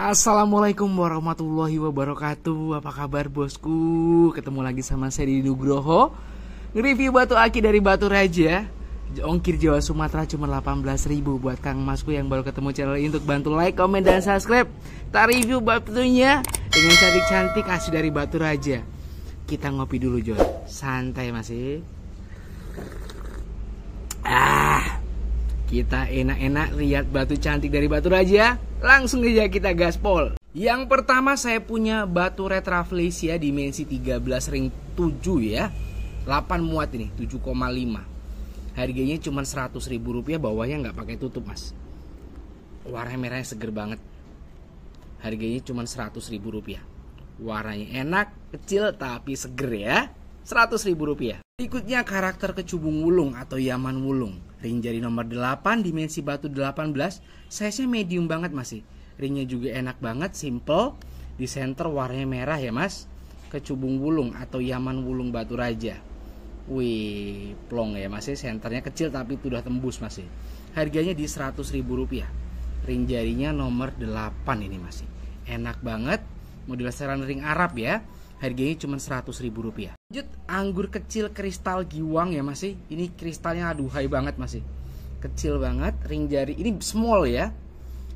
Assalamualaikum warahmatullahi wabarakatuh Apa kabar bosku? Ketemu lagi sama saya di Nugroho Nge-review batu aki dari Batu Raja Ongkir Jawa Sumatera cuma 18 ribu Buat Kang Masku yang baru ketemu channel ini Untuk bantu like, komen, dan subscribe Kita review batunya Dengan cantik-cantik asli dari Batu Raja Kita ngopi dulu Jon Santai masih Ah kita enak-enak lihat batu cantik dari Batu Raja, langsung aja kita gaspol. Yang pertama saya punya batu Retra Felicia dimensi 13 ring 7 ya. 8 muat ini, 7,5. Harganya cuma 100 ribu rupiah, bawahnya nggak pakai tutup mas. Warna merahnya seger banget. Harganya cuma 100 ribu rupiah. Warnanya enak, kecil tapi seger ya. 100 ribu rupiah. Berikutnya karakter kecubung wulung atau yaman wulung. Ring jari nomor 8 dimensi batu 18 size-nya medium banget masih. Ringnya juga enak banget, simple. Di center warnanya merah ya mas. Kecubung wulung atau yaman wulung batu raja. Wih, plong ya masih. Senternya kecil tapi sudah tembus masih. Harganya di 100 ribu rupiah. Ring jarinya nomor 8 ini masih. Enak banget. Model seran ring Arab ya harganya cuma seratus ribu rupiah lanjut anggur kecil kristal giwang ya masih ini kristalnya aduhai banget masih kecil banget ring jari ini small ya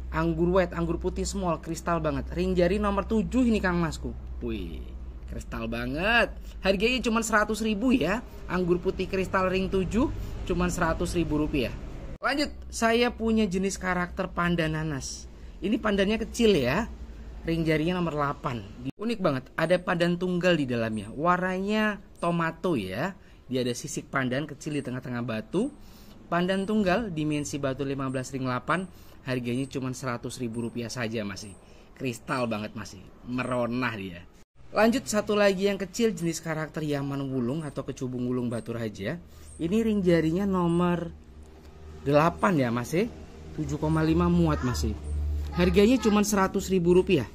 anggur white anggur putih small kristal banget ring jari nomor 7 ini kang masku wih kristal banget harganya cuma seratus ribu ya anggur putih kristal ring 7 cuma seratus ribu rupiah lanjut saya punya jenis karakter panda nanas ini pandannya kecil ya ring jarinya nomor 8 unik banget. Ada pandan tunggal di dalamnya. Warnanya tomato ya. Dia ada sisik pandan kecil di tengah-tengah batu. Pandan tunggal dimensi batu 15 ring 8 harganya cuma 100 ribu rupiah saja masih. Kristal banget masih. Meronah dia. Lanjut satu lagi yang kecil jenis karakter Yaman Wulung atau kecubung wulung batu raja. Ini ring jarinya nomor 8 ya masih. 7,5 muat masih. Harganya cuma 100 ribu rupiah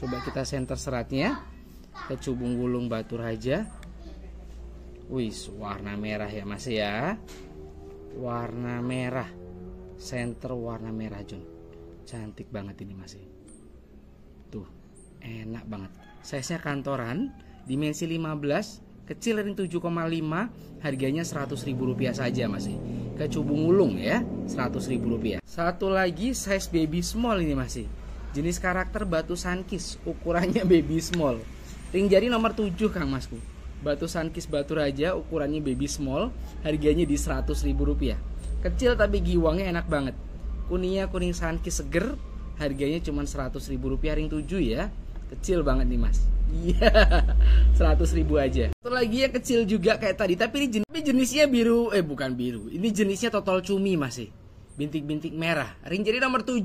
coba kita center seratnya kita cubung gulung batu raja wih warna merah ya mas ya warna merah center warna merah Jun cantik banget ini masih ya. tuh enak banget size nya kantoran dimensi 15 kecil ring 7,5 harganya 100 ribu rupiah saja masih ya. kecubung gulung ulung ya 100 ribu rupiah satu lagi size baby small ini masih ya. Jenis karakter batu sankis, ukurannya baby small. Ring jari nomor 7 Kang Masku. Batu sankis batu raja ukurannya baby small, harganya di 100 ribu rupiah. Kecil tapi giwangnya enak banget. Kuningnya kuning sankis seger, harganya cuma 100 ribu rupiah ring 7 ya. Kecil banget nih Mas. Iya, 100 ribu aja. Satu lagi yang kecil juga kayak tadi, tapi ini jenis, jenisnya biru, eh bukan biru. Ini jenisnya total cumi masih. Bintik-bintik merah. Ring jari nomor 7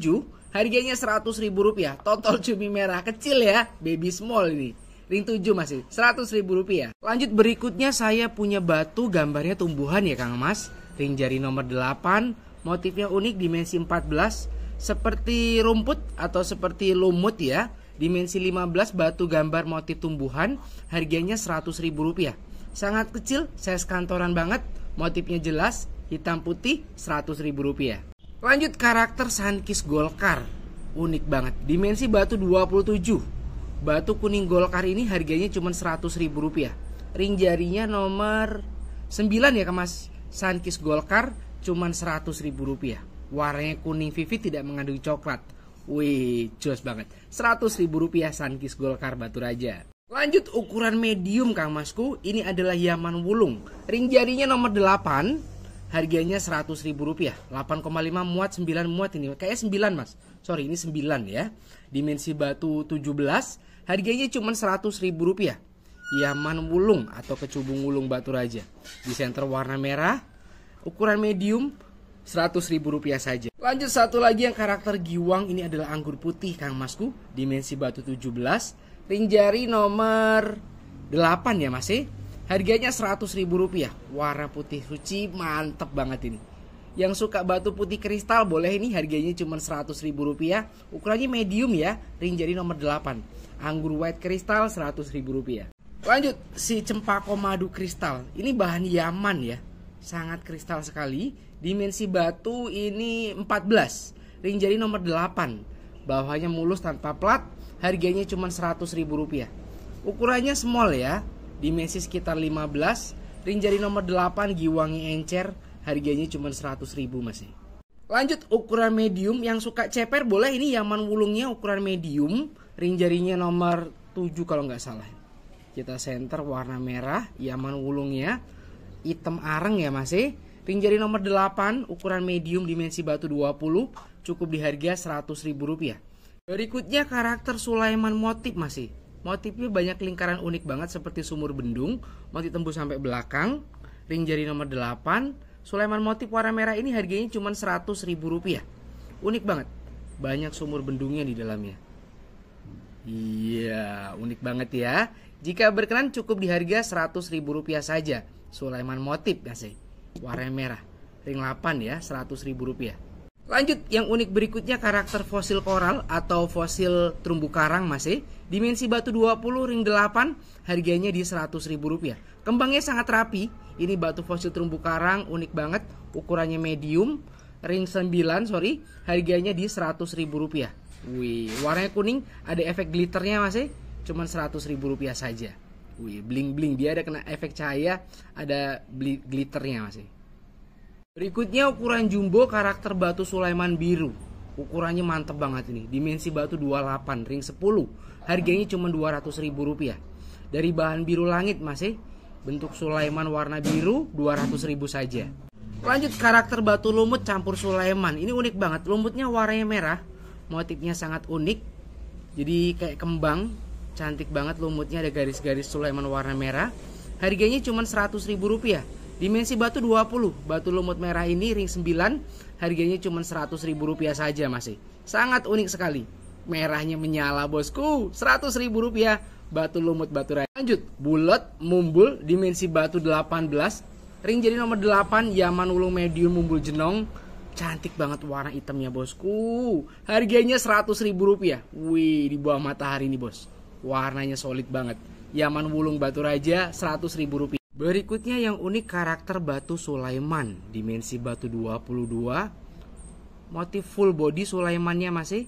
Harganya 100 ribu rupiah. Total cumi merah kecil ya. Baby small ini. Ring 7 masih, 100 ribu rupiah. Lanjut berikutnya saya punya batu gambarnya tumbuhan ya Kang Mas. Ring jari nomor 8, motifnya unik dimensi 14, seperti rumput atau seperti lumut ya. Dimensi 15 batu gambar motif tumbuhan, harganya 100 ribu rupiah. Sangat kecil, saya sekantoran banget, motifnya jelas, hitam putih 100 ribu rupiah. Lanjut karakter Sankis Golkar. Unik banget. Dimensi batu 27. Batu kuning Golkar ini harganya cuma 100 ribu rupiah. Ring jarinya nomor 9 ya kemas. Sankis Golkar cuma 100 ribu rupiah. Warnanya kuning vivid tidak mengandung coklat. Wih, jos banget. 100 ribu rupiah Sankis Golkar Batu Raja. Lanjut ukuran medium Kang Masku, ini adalah Yaman Wulung. Ring jarinya nomor 8, harganya seratus ribu rupiah 8,5 muat 9 muat ini kayaknya 9 mas sorry ini 9 ya dimensi batu 17 harganya cuma seratus ribu rupiah Yaman Wulung atau kecubung wulung batu raja di center warna merah ukuran medium seratus ribu rupiah saja lanjut satu lagi yang karakter giwang ini adalah anggur putih Kang Masku dimensi batu 17 ring jari nomor 8 ya masih. Eh? Harganya 100 ribu rupiah. Warna putih suci mantep banget ini. Yang suka batu putih kristal boleh ini harganya cuma 100 ribu rupiah. Ukurannya medium ya, ring jari nomor 8. Anggur white kristal 100 ribu rupiah. Lanjut, si cempako madu kristal. Ini bahan Yaman ya. Sangat kristal sekali. Dimensi batu ini 14. Ring jari nomor 8. Bawahnya mulus tanpa plat. Harganya cuma 100 ribu rupiah. Ukurannya small ya dimensi sekitar 15, ring nomor 8 Giwangi encer, harganya cuma 100 ribu masih. Lanjut ukuran medium yang suka ceper boleh ini Yaman wulungnya ukuran medium, ring jarinya nomor 7 kalau nggak salah. Kita center warna merah, Yaman wulungnya hitam areng ya masih. Ring nomor 8 ukuran medium dimensi batu 20 cukup di harga ribu rupiah. Berikutnya karakter Sulaiman motif masih. Motifnya banyak lingkaran unik banget seperti sumur bendung, motif tembus sampai belakang, ring jari nomor 8. Sulaiman motif warna merah ini harganya cuma 100 ribu rupiah. Unik banget. Banyak sumur bendungnya di dalamnya. Iya, unik banget ya. Jika berkenan cukup di harga 100 ribu rupiah saja. Sulaiman motif gak sih. Warna merah. Ring 8 ya, 100 ribu rupiah. Lanjut yang unik berikutnya karakter fosil koral atau fosil terumbu karang masih dimensi batu 20 ring 8 harganya di ribu rupiah Kembangnya sangat rapi. Ini batu fosil terumbu karang unik banget, ukurannya medium, ring 9 sorry, harganya di ribu rupiah Wih, warnanya kuning, ada efek glitternya masih cuman ribu rupiah saja. Wih, bling-bling dia ada kena efek cahaya, ada glitternya masih. Berikutnya ukuran jumbo karakter batu Sulaiman biru. Ukurannya mantep banget ini. Dimensi batu 28, ring 10. Harganya cuma 200 ribu rupiah. Dari bahan biru langit masih. Eh. Bentuk Sulaiman warna biru 200 ribu saja. Lanjut karakter batu lumut campur Sulaiman. Ini unik banget. Lumutnya warnanya merah. Motifnya sangat unik. Jadi kayak kembang, cantik banget lumutnya ada garis-garis Sulaiman warna merah. Harganya cuma 100 ribu rupiah. Dimensi batu 20, batu lumut merah ini ring 9, harganya cuma 100 ribu rupiah saja masih. Sangat unik sekali. Merahnya menyala bosku, 100 ribu rupiah, batu lumut batu raya. Lanjut, bulat, mumbul, dimensi batu 18, ring jadi nomor 8, Yaman Ulung Medium Mumbul Jenong, cantik banget warna hitamnya bosku. Harganya 100 ribu rupiah. Wih, di bawah matahari nih bos. Warnanya solid banget. Yaman Wulung Batu Raja 100 ribu rupiah. Berikutnya yang unik karakter batu Sulaiman, dimensi batu 22. Motif full body Sulaimannya masih.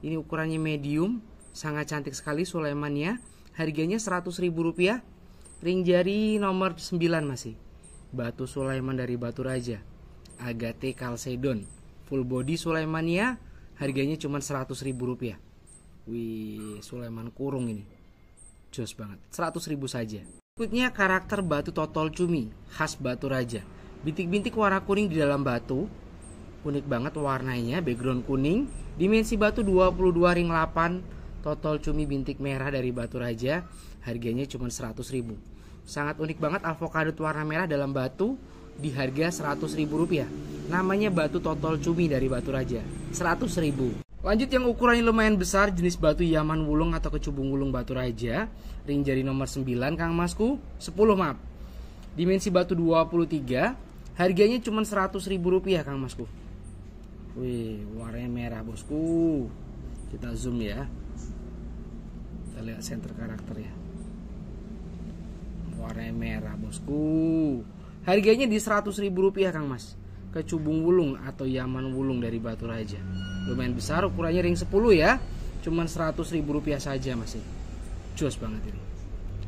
Ini ukurannya medium, sangat cantik sekali Sulaimannya. Harganya ribu rupiah, Ring jari nomor 9 masih. Batu Sulaiman dari Batu Raja. Agate Calcedon. Full body Sulaimannya harganya cuma ribu rupiah. Wih, Sulaiman kurung ini. joss banget. ribu saja. Berikutnya karakter batu totol cumi, khas batu raja. Bintik-bintik warna kuning di dalam batu, unik banget warnanya, background kuning. Dimensi batu 22 ring 8, totol cumi bintik merah dari batu raja, harganya cuma 100 ribu. Sangat unik banget avocado warna merah dalam batu di harga 100 ribu rupiah. Namanya batu totol cumi dari batu raja, 100 ribu. Lanjut yang ukurannya lumayan besar jenis batu Yaman Wulung atau kecubung wulung batu raja Ring jari nomor 9 Kang Masku 10 map Dimensi batu 23 Harganya cuma 100 ribu rupiah Kang Masku Wih warnanya merah bosku Kita zoom ya Kita lihat center karakter ya Warnanya merah bosku Harganya di 100 ribu rupiah Kang Mas Kecubung wulung atau Yaman Wulung dari batu raja lumayan besar ukurannya ring 10 ya cuman 100 ribu rupiah saja masih jos banget ini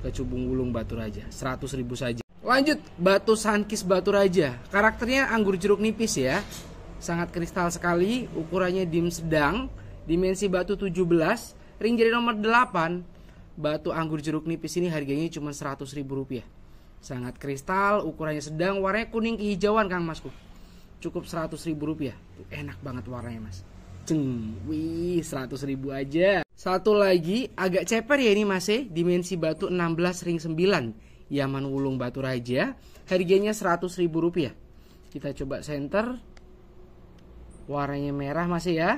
kecubung gulung Batu Raja 100 ribu saja lanjut batu sankis Batu Raja karakternya anggur jeruk nipis ya sangat kristal sekali ukurannya dim sedang dimensi batu 17 ring jadi nomor 8 batu anggur jeruk nipis ini harganya cuma 100 ribu rupiah sangat kristal ukurannya sedang warnanya kuning kehijauan Kang Masku cukup 100 ribu rupiah enak banget warnanya mas Ceng, wih 100 ribu aja. Satu lagi agak ceper ya ini masih eh. dimensi batu 16 ring 9 Yaman Wulung Batu Raja harganya 100 ribu rupiah. Kita coba center warnanya merah masih eh, ya.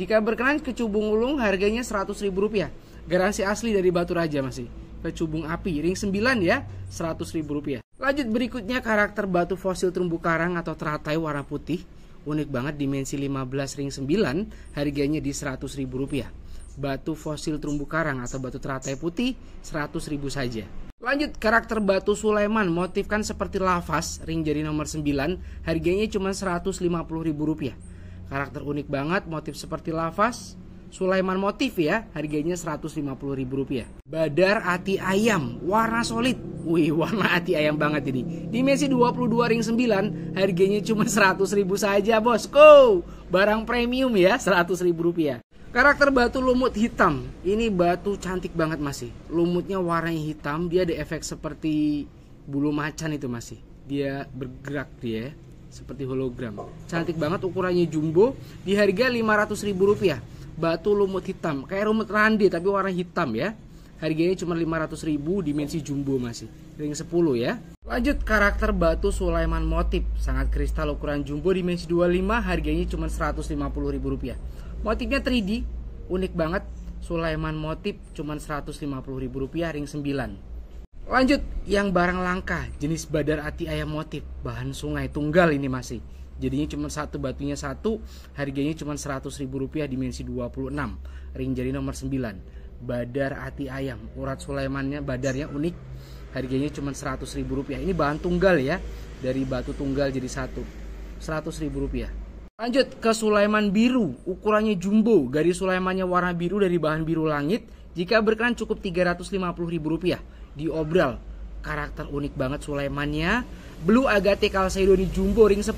Jika berkenan ke cubung ulung harganya 100 ribu rupiah. Garansi asli dari Batu Raja masih. Eh. Ke cubung api ring 9 ya 100 ribu rupiah. Lanjut berikutnya karakter batu fosil terumbu karang atau teratai warna putih Unik banget dimensi 15 ring 9 harganya di 100 ribu rupiah. Batu fosil terumbu karang atau batu teratai putih 100 ribu saja. Lanjut karakter batu Sulaiman motifkan seperti lavas ring jari nomor 9 harganya cuma 150 ribu rupiah. Karakter unik banget motif seperti lavas Sulaiman Motif ya, harganya Rp150.000. Badar Ati Ayam, warna solid. Wih, warna ati ayam banget ini. Dimensi 22 ring 9, harganya cuma rp 100.000 saja, Bosku. Barang premium ya, Rp100.000. Karakter batu lumut hitam. Ini batu cantik banget masih. Lumutnya warnanya hitam, dia ada efek seperti bulu macan itu masih. Dia bergerak dia seperti hologram. Cantik banget ukurannya jumbo di harga Rp500.000 batu lumut hitam kayak rumut randi tapi warna hitam ya harganya cuma 500 ribu dimensi jumbo masih ring 10 ya lanjut karakter batu Sulaiman motif sangat kristal ukuran jumbo dimensi 25 harganya cuma 150 ribu rupiah motifnya 3D unik banget Sulaiman motif cuma 150 ribu rupiah ring 9 Lanjut, yang barang langka, jenis badar ati ayam motif, bahan sungai tunggal ini masih jadinya cuma satu batunya satu harganya cuma seratus ribu rupiah dimensi 26 ring jari nomor 9 badar hati ayam urat Sulaimannya badarnya unik harganya cuma seratus ribu rupiah ini bahan tunggal ya dari batu tunggal jadi satu seratus ribu rupiah lanjut ke Sulaiman biru ukurannya jumbo garis Sulaimannya warna biru dari bahan biru langit jika berkenan cukup puluh ribu rupiah obral karakter unik banget Sulaimannya Blue Agate Calcedony Jumbo ring 10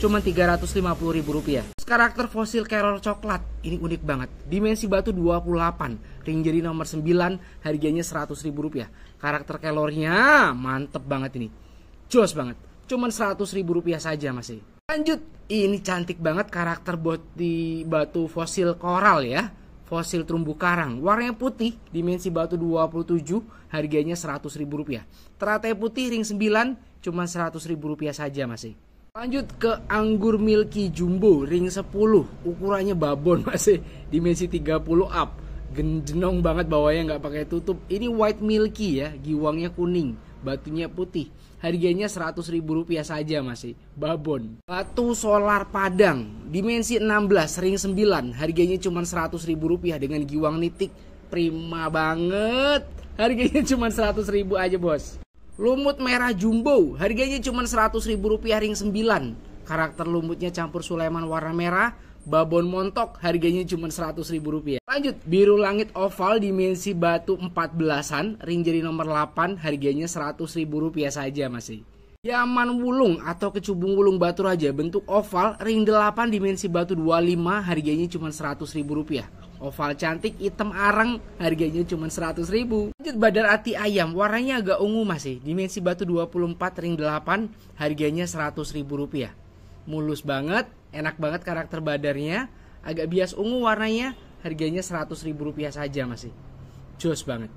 cuman Rp350.000. Karakter fosil Carol coklat ini unik banget. Dimensi batu 28, ring jadi nomor 9, harganya Rp100.000. Karakter kelornya mantep banget ini. Jos banget. Cuman Rp100.000 saja masih. E. Lanjut, ini cantik banget karakter bot di batu fosil koral ya. Fosil terumbu karang, warnanya putih, dimensi batu 27, harganya Rp100.000. Teratai putih ring 9, cuma 100 ribu rupiah saja masih. Lanjut ke anggur milky jumbo ring 10 ukurannya babon masih dimensi 30 up genjenong banget bawahnya nggak pakai tutup ini white milky ya giwangnya kuning batunya putih harganya 100 ribu rupiah saja masih babon batu solar padang dimensi 16 ring 9 harganya cuma 100 ribu rupiah dengan giwang nitik prima banget harganya cuma 100 ribu aja bos Lumut merah jumbo, harganya cuma seratus ribu rupiah ring 9. Karakter lumutnya campur Sulaiman warna merah, babon montok harganya cuma seratus ribu rupiah Lanjut, biru langit oval dimensi batu 14-an, ring jari nomor 8 harganya seratus ribu rupiah saja masih. Yaman Wulung atau Kecubung Wulung Batu Raja bentuk oval ring 8 dimensi batu 25 harganya cuma seratus ribu rupiah. Oval cantik, hitam arang, harganya cuma 100 ribu. Lanjut badar ati ayam, warnanya agak ungu masih. Dimensi batu 24 ring 8, harganya 100 ribu rupiah. Mulus banget, enak banget karakter badarnya. Agak bias ungu warnanya, harganya 100 ribu rupiah saja masih. Jos banget.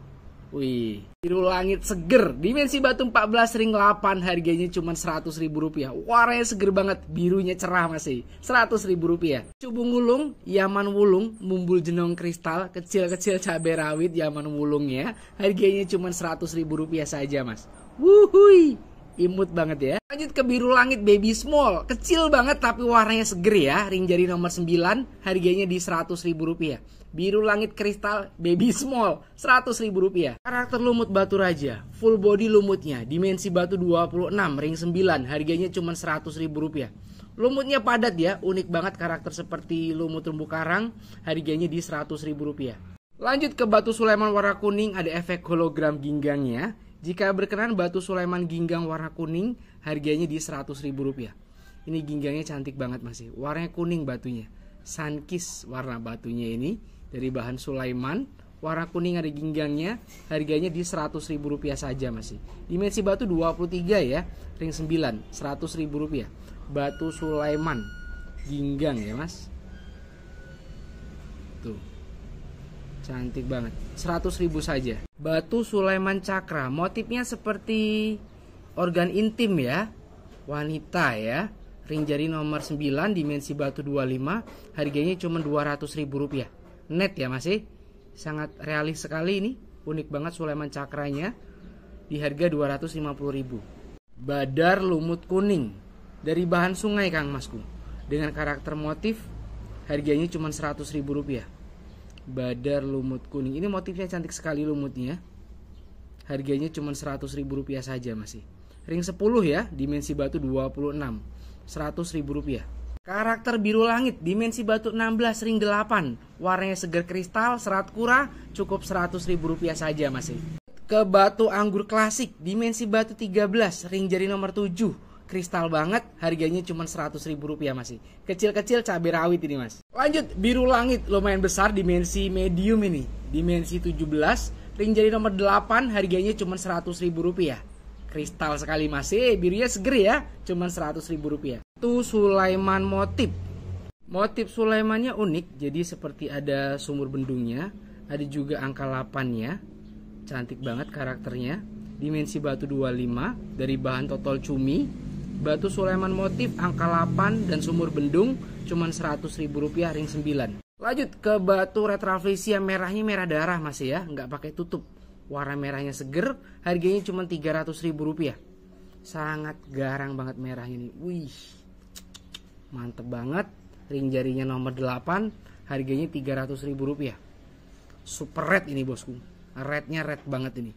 Wih, biru langit seger. Dimensi batu 14 ring 8 harganya cuma 100 ribu rupiah. Warnanya seger banget, birunya cerah masih. 100 ribu rupiah. Cubung wulung, yaman wulung, mumbul jenong kristal, kecil-kecil cabai rawit yaman wulung ya. Harganya cuma 100 ribu rupiah saja mas. Wuhui, imut banget ya. Lanjut ke biru langit baby small, kecil banget tapi warnanya seger ya. Ring jari nomor 9, harganya di 100 ribu rupiah. Biru Langit Kristal Baby Small ribu rupiah Karakter lumut batu raja Full body lumutnya Dimensi batu 26 Ring 9 Harganya cuma ribu rupiah Lumutnya padat ya Unik banget karakter seperti lumut rumbu karang Harganya di ribu rupiah Lanjut ke batu Sulaiman warna kuning Ada efek hologram ginggangnya Jika berkenan batu Sulaiman ginggang warna kuning Harganya di ribu rupiah Ini ginggangnya cantik banget masih Warnanya kuning batunya Sunkis warna batunya ini dari bahan Sulaiman warna kuning ada ginggangnya harganya di ribu rupiah saja masih dimensi batu 23 ya ring 9 ribu rupiah batu Sulaiman ginggang ya mas tuh cantik banget 100.000 saja batu Sulaiman Cakra motifnya seperti organ intim ya wanita ya ring jari nomor 9 dimensi batu 25 harganya cuma ribu rupiah net ya masih eh. sangat realis sekali ini unik banget Sulaiman Cakranya di harga 250.000 badar lumut kuning dari bahan sungai Kang Masku dengan karakter motif harganya cuma 100.000 rupiah badar lumut kuning ini motifnya cantik sekali lumutnya harganya cuma 100.000 rupiah saja masih eh. ring 10 ya dimensi batu 26 100.000 rupiah Karakter biru langit, dimensi batu 16 ring 8, warnanya segar kristal, serat kura, cukup 100 ribu rupiah saja masih. Ke batu anggur klasik, dimensi batu 13, ring jari nomor 7, kristal banget, harganya cuma 100 ribu rupiah masih. Kecil-kecil cabai rawit ini mas. Lanjut, biru langit, lumayan besar dimensi medium ini, dimensi 17, ring jari nomor 8, harganya cuma 100 ribu rupiah kristal sekali masih birunya seger ya cuma 100 ribu rupiah batu Sulaiman motif. Motif Sulaimannya unik, jadi seperti ada sumur bendungnya, ada juga angka 8-nya. Cantik banget karakternya. Dimensi batu 25 dari bahan total cumi. Batu Sulaiman motif angka 8 dan sumur bendung cuman ribu rupiah ring 9. Lanjut ke batu yang merahnya merah darah masih ya, nggak pakai tutup. Warna merahnya seger, harganya cuma ribu rupiah Sangat garang banget merahnya nih. Wih, mantep banget ring jarinya nomor 8 harganya 300 ribu rupiah super red ini bosku rednya red banget ini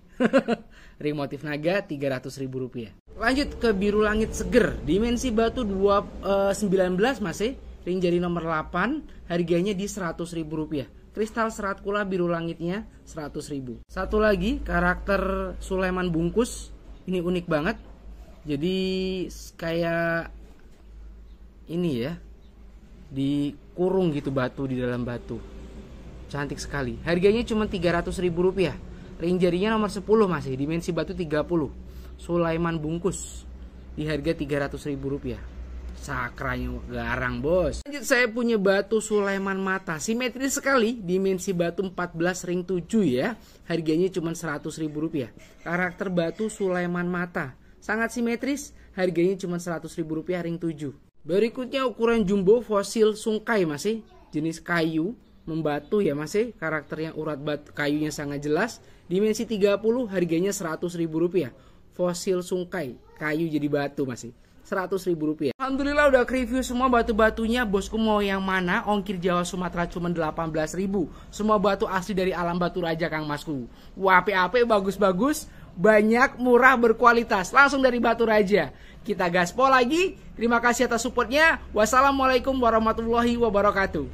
ring motif naga 300 ribu rupiah lanjut ke biru langit seger dimensi batu 2, eh, 19 masih e. ring jari nomor 8 harganya di 100 ribu rupiah kristal serat kula biru langitnya 100 ribu. Satu lagi karakter Sulaiman Bungkus ini unik banget. Jadi kayak ini ya dikurung gitu batu di dalam batu cantik sekali harganya cuma ratus ribu rupiah ring jarinya nomor 10 masih dimensi batu 30 Sulaiman bungkus di harga ratus ribu rupiah sakranya garang bos lanjut saya punya batu Sulaiman mata simetris sekali dimensi batu 14 ring 7 ya harganya cuma seratus ribu rupiah karakter batu Sulaiman mata sangat simetris harganya cuma seratus ribu rupiah ring 7 Berikutnya ukuran jumbo fosil sungkai masih e. jenis kayu membatu ya masih e. karakternya urat bat kayunya sangat jelas dimensi 30 harganya 100 ribu rupiah fosil sungkai kayu jadi batu masih 100 e. ribu rupiah Alhamdulillah udah review semua batu-batunya bosku mau yang mana ongkir Jawa Sumatera cuma 18 ribu semua batu asli dari alam batu raja Kang Masku wape-ape bagus-bagus banyak murah berkualitas langsung dari batu raja kita gaspol lagi. Terima kasih atas supportnya. Wassalamualaikum warahmatullahi wabarakatuh.